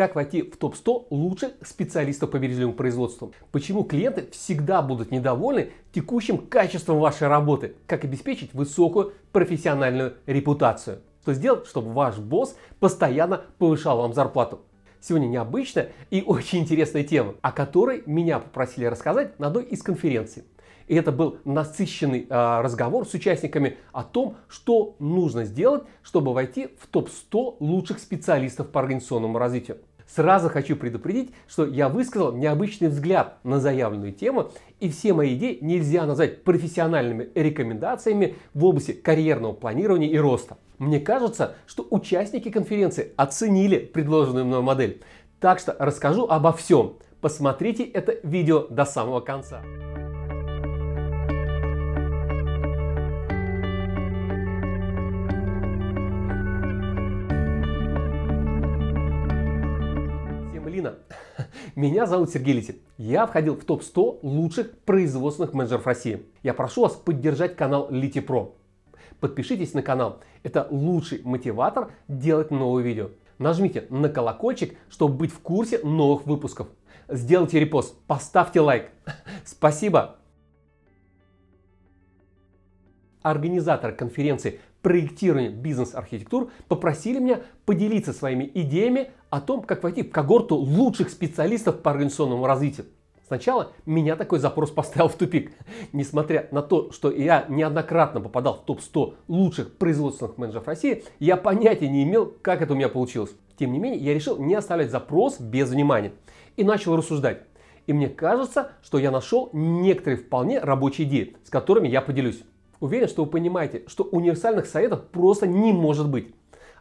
Как войти в топ-100 лучших специалистов по бережливому производству? Почему клиенты всегда будут недовольны текущим качеством вашей работы? Как обеспечить высокую профессиональную репутацию? Что сделать, чтобы ваш босс постоянно повышал вам зарплату? Сегодня необычная и очень интересная тема, о которой меня попросили рассказать на одной из конференций. И это был насыщенный э, разговор с участниками о том, что нужно сделать, чтобы войти в топ-100 лучших специалистов по организационному развитию. Сразу хочу предупредить, что я высказал необычный взгляд на заявленную тему, и все мои идеи нельзя назвать профессиональными рекомендациями в области карьерного планирования и роста. Мне кажется, что участники конференции оценили предложенную мной модель. Так что расскажу обо всем. Посмотрите это видео до самого конца. Меня зовут Сергей Литин. Я входил в топ-100 лучших производственных менеджеров России. Я прошу вас поддержать канал Литипро. Подпишитесь на канал. Это лучший мотиватор делать новые видео. Нажмите на колокольчик, чтобы быть в курсе новых выпусков. Сделайте репост, поставьте лайк. Спасибо! Организатор конференции проектирования бизнес-архитектур попросили меня поделиться своими идеями о том, как войти в когорту лучших специалистов по организационному развитию. Сначала меня такой запрос поставил в тупик. Несмотря на то, что я неоднократно попадал в топ-100 лучших производственных менеджеров России, я понятия не имел, как это у меня получилось. Тем не менее, я решил не оставлять запрос без внимания и начал рассуждать. И мне кажется, что я нашел некоторые вполне рабочие идеи, с которыми я поделюсь. Уверен, что вы понимаете, что универсальных советов просто не может быть.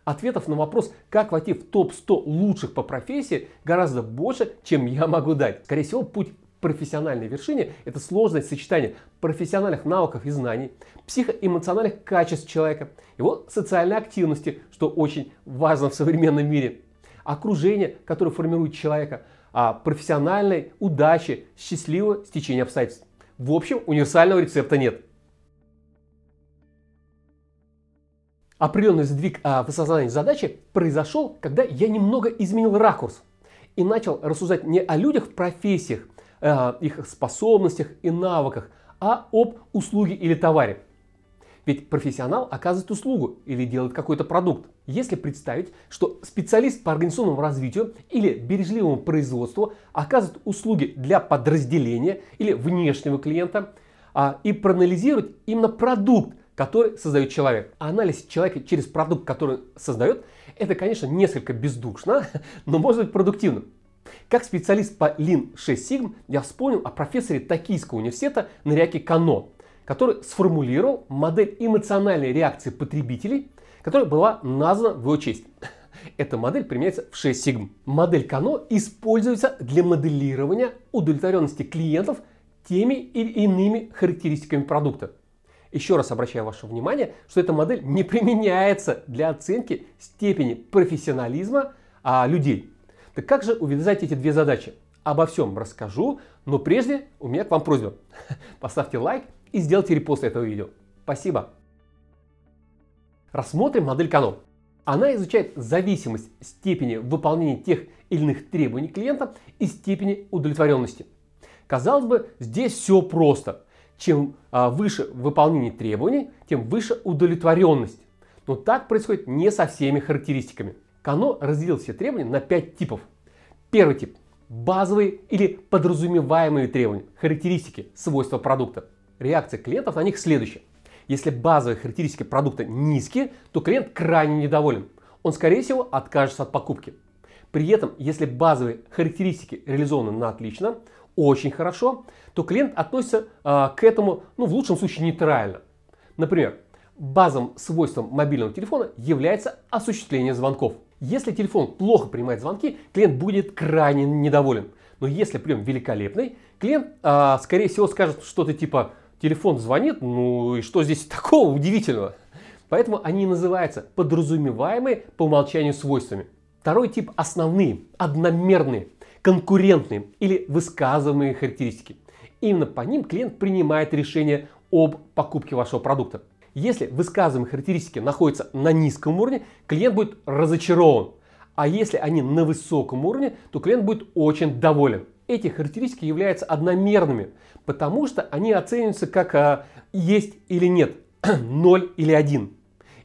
Ответов на вопрос, как войти в топ-100 лучших по профессии, гораздо больше, чем я могу дать. Скорее всего, путь профессиональной вершине – это сложное сочетание профессиональных навыков и знаний, психоэмоциональных качеств человека, его социальной активности, что очень важно в современном мире, окружение, которое формирует человека, а профессиональной удачи, счастливого стечения обстоятельств. В общем, универсального рецепта нет. определенный сдвиг а, в осознании задачи произошел, когда я немного изменил ракурс и начал рассуждать не о людях в профессиях, а, их способностях и навыках, а об услуге или товаре. Ведь профессионал оказывает услугу или делает какой-то продукт. Если представить, что специалист по организационному развитию или бережливому производству оказывает услуги для подразделения или внешнего клиента, а, и проанализировать именно продукт, который создает человек. А анализ человека через продукт, который создает, это, конечно, несколько бездушно, но может быть продуктивным. Как специалист по Lean 6 Sigma я вспомнил о профессоре Токийского университета Наряке Кано, который сформулировал модель эмоциональной реакции потребителей, которая была названа в его честь. Эта модель применяется в 6 Sigma. Модель Кано используется для моделирования удовлетворенности клиентов теми или иными характеристиками продукта. Еще раз обращаю ваше внимание, что эта модель не применяется для оценки степени профессионализма а, людей. Так как же увязать эти две задачи? Обо всем расскажу, но прежде у меня к вам просьба. Поставьте лайк и сделайте репост этого видео. Спасибо. Рассмотрим модель Кано. Она изучает зависимость степени выполнения тех или иных требований клиента и степени удовлетворенности. Казалось бы, здесь все просто чем а, выше выполнение требований, тем выше удовлетворенность. Но так происходит не со всеми характеристиками. Кано разделил все требования на 5 типов. Первый тип – базовые или подразумеваемые требования, характеристики, свойства продукта. Реакция клиентов на них следующая. Если базовые характеристики продукта низкие, то клиент крайне недоволен. Он, скорее всего, откажется от покупки. При этом, если базовые характеристики реализованы на отлично, очень хорошо, то клиент относится э, к этому, ну, в лучшем случае, нейтрально. Например, базовым свойством мобильного телефона является осуществление звонков. Если телефон плохо принимает звонки, клиент будет крайне недоволен. Но если прием великолепный, клиент, э, скорее всего, скажет что-то типа «телефон звонит, ну и что здесь такого удивительного?» Поэтому они называются подразумеваемые по умолчанию свойствами. Второй тип – основные, одномерные конкурентные или высказываемые характеристики. Именно по ним клиент принимает решение об покупке вашего продукта. Если высказываемые характеристики находятся на низком уровне, клиент будет разочарован. А если они на высоком уровне, то клиент будет очень доволен. Эти характеристики являются одномерными, потому что они оцениваются как а, есть или нет, 0 или 1.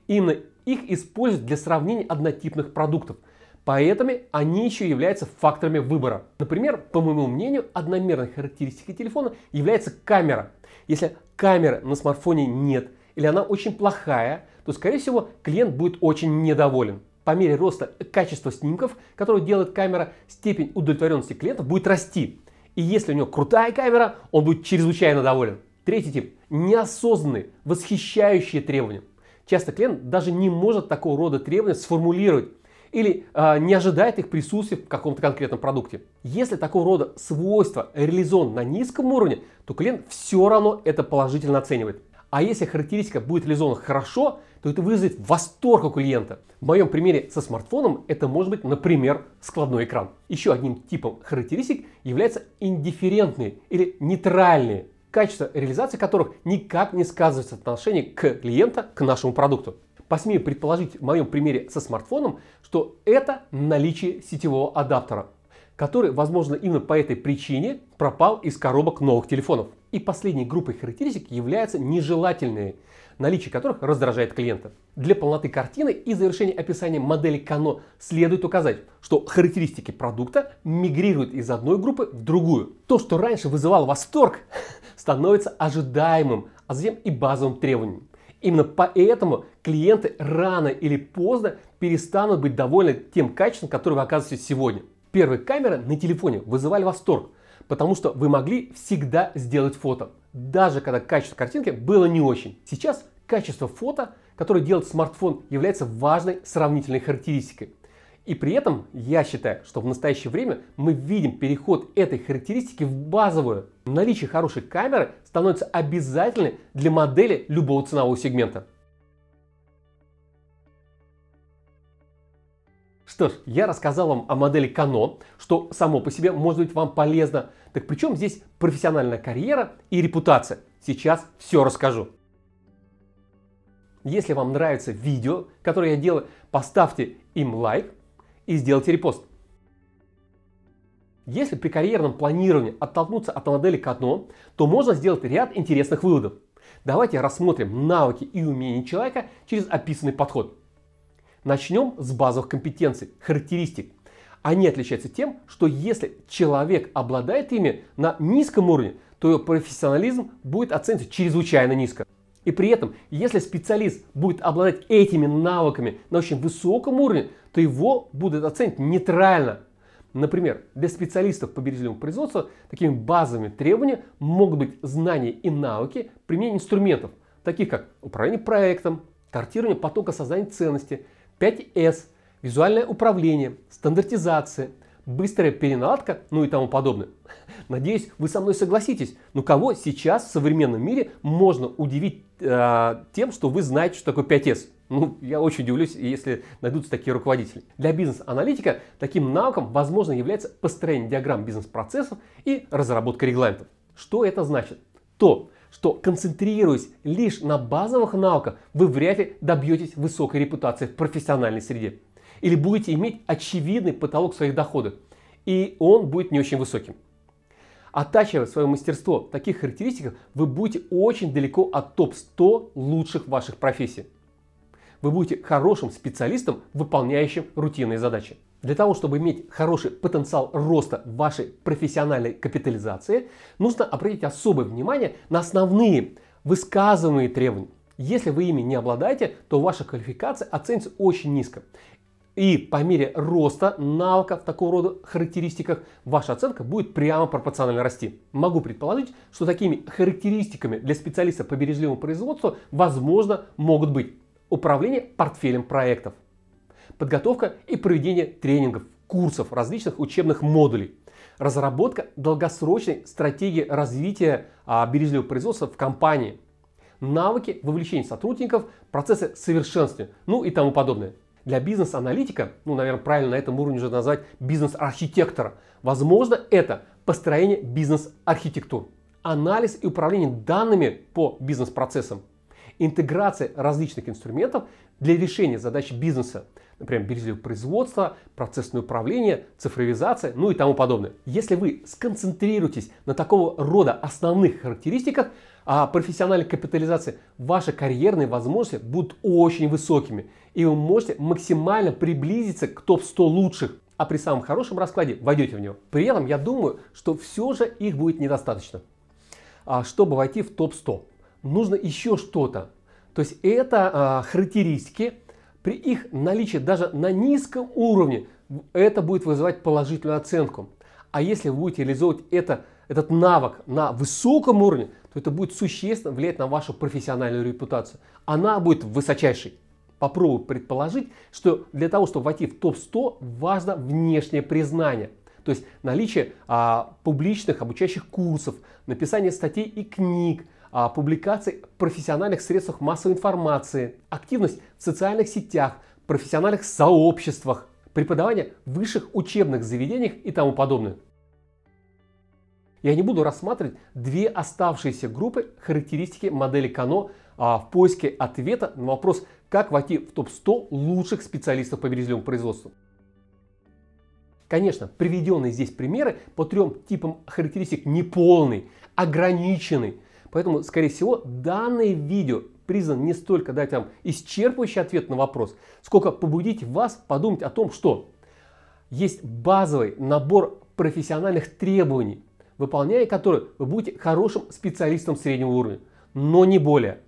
Именно их используют для сравнения однотипных продуктов – Поэтому они еще являются факторами выбора. Например, по моему мнению, одномерной характеристикой телефона является камера. Если камеры на смартфоне нет или она очень плохая, то, скорее всего, клиент будет очень недоволен. По мере роста качества снимков, которые делает камера, степень удовлетворенности клиентов будет расти. И если у него крутая камера, он будет чрезвычайно доволен. Третий тип – неосознанные, восхищающие требования. Часто клиент даже не может такого рода требования сформулировать, или э, не ожидает их присутствия в каком-то конкретном продукте. Если такого рода свойства реализован на низком уровне, то клиент все равно это положительно оценивает. А если характеристика будет реализована хорошо, то это вызовет восторг у клиента. В моем примере со смартфоном это может быть, например, складной экран. Еще одним типом характеристик являются индифферентные или нейтральные, качество реализации которых никак не сказывается в отношении к клиента к нашему продукту посмею предположить в моем примере со смартфоном, что это наличие сетевого адаптера, который, возможно, именно по этой причине пропал из коробок новых телефонов. И последней группой характеристик являются нежелательные, наличие которых раздражает клиента. Для полноты картины и завершения описания модели Кано следует указать, что характеристики продукта мигрируют из одной группы в другую. То, что раньше вызывало восторг, становится ожидаемым, а затем и базовым требованием. Именно поэтому клиенты рано или поздно перестанут быть довольны тем качеством, которое вы оказываете сегодня. Первые камеры на телефоне вызывали восторг, потому что вы могли всегда сделать фото, даже когда качество картинки было не очень. Сейчас качество фото, которое делает смартфон, является важной сравнительной характеристикой. И при этом я считаю, что в настоящее время мы видим переход этой характеристики в базовую. Наличие хорошей камеры становится обязательным для модели любого ценового сегмента. Что ж, я рассказал вам о модели Canon, что само по себе может быть вам полезно. Так причем здесь профессиональная карьера и репутация? Сейчас все расскажу. Если вам нравится видео, которое я делаю, поставьте им лайк, и сделайте репост. Если при карьерном планировании оттолкнуться от модели к одно, то можно сделать ряд интересных выводов. Давайте рассмотрим навыки и умения человека через описанный подход. Начнем с базовых компетенций, характеристик. Они отличаются тем, что если человек обладает ими на низком уровне, то его профессионализм будет оцениваться чрезвычайно низко. И при этом, если специалист будет обладать этими навыками на очень высоком уровне, то его будут оценить нейтрально. Например, для специалистов по бережливому производству такими базовыми требованиями могут быть знания и навыки применения инструментов, таких как управление проектом, картирование потока создания ценности, 5S, визуальное управление, стандартизация, быстрая перенатка, ну и тому подобное. Надеюсь, вы со мной согласитесь. Но ну, кого сейчас в современном мире можно удивить э, тем, что вы знаете, что такое 5С? Ну, я очень удивлюсь, если найдутся такие руководители. Для бизнес-аналитика таким навыком, возможно, является построение диаграмм бизнес-процессов и разработка регламентов. Что это значит? То, что концентрируясь лишь на базовых навыках, вы вряд ли добьетесь высокой репутации в профессиональной среде или будете иметь очевидный потолок своих доходов, и он будет не очень высоким. Оттачивая свое мастерство в таких характеристиках, вы будете очень далеко от топ-100 лучших ваших профессий. Вы будете хорошим специалистом, выполняющим рутинные задачи. Для того, чтобы иметь хороший потенциал роста вашей профессиональной капитализации, нужно обратить особое внимание на основные высказываемые требования. Если вы ими не обладаете, то ваша квалификация оценится очень низко. И по мере роста навыка в такого рода характеристиках ваша оценка будет прямо пропорционально расти. Могу предположить, что такими характеристиками для специалиста по бережливому производству, возможно, могут быть управление портфелем проектов, подготовка и проведение тренингов, курсов, различных учебных модулей, разработка долгосрочной стратегии развития а, бережливого производства в компании, навыки вовлечения сотрудников, процессы совершенствования, ну и тому подобное. Для бизнес-аналитика, ну, наверное, правильно на этом уровне уже назвать бизнес-архитектора, возможно, это построение бизнес-архитектур, анализ и управление данными по бизнес-процессам, интеграция различных инструментов для решения задач бизнеса, например, бережливое производство, процессное управление, цифровизация, ну и тому подобное. Если вы сконцентрируетесь на такого рода основных характеристиках а профессиональной капитализации, ваши карьерные возможности будут очень высокими – и вы можете максимально приблизиться к топ-100 лучших а при самом хорошем раскладе войдете в него. При этом я думаю, что все же их будет недостаточно. А, чтобы войти в топ-100, нужно еще что-то. То есть это а, характеристики, при их наличии даже на низком уровне это будет вызывать положительную оценку. А если вы будете реализовывать это, этот навык на высоком уровне, то это будет существенно влиять на вашу профессиональную репутацию. Она будет высочайшей попробую предположить, что для того, чтобы войти в топ-100, важно внешнее признание. То есть наличие а, публичных обучающих курсов, написание статей и книг, а, публикаций в профессиональных средствах массовой информации, активность в социальных сетях, профессиональных сообществах, преподавание в высших учебных заведениях и тому подобное. Я не буду рассматривать две оставшиеся группы характеристики модели Кано а, в поиске ответа на вопрос как войти в топ-100 лучших специалистов по березлевому производству. Конечно, приведенные здесь примеры по трем типам характеристик не полный, ограниченный. Поэтому, скорее всего, данное видео призван не столько дать вам исчерпывающий ответ на вопрос, сколько побудить вас подумать о том, что есть базовый набор профессиональных требований, выполняя которые вы будете хорошим специалистом среднего уровня, но не более.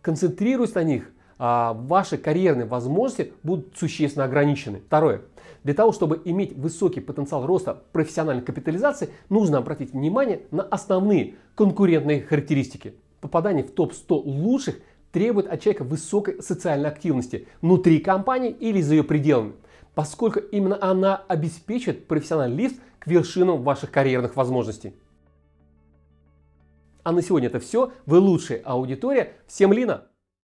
Концентрируясь на них, а, ваши карьерные возможности будут существенно ограничены. Второе. Для того, чтобы иметь высокий потенциал роста профессиональной капитализации, нужно обратить внимание на основные конкурентные характеристики. Попадание в топ-100 лучших требует от человека высокой социальной активности внутри компании или за ее пределами, поскольку именно она обеспечит профессиональный лифт к вершинам ваших карьерных возможностей. А на сегодня это все. Вы лучшая аудитория. Всем Лина!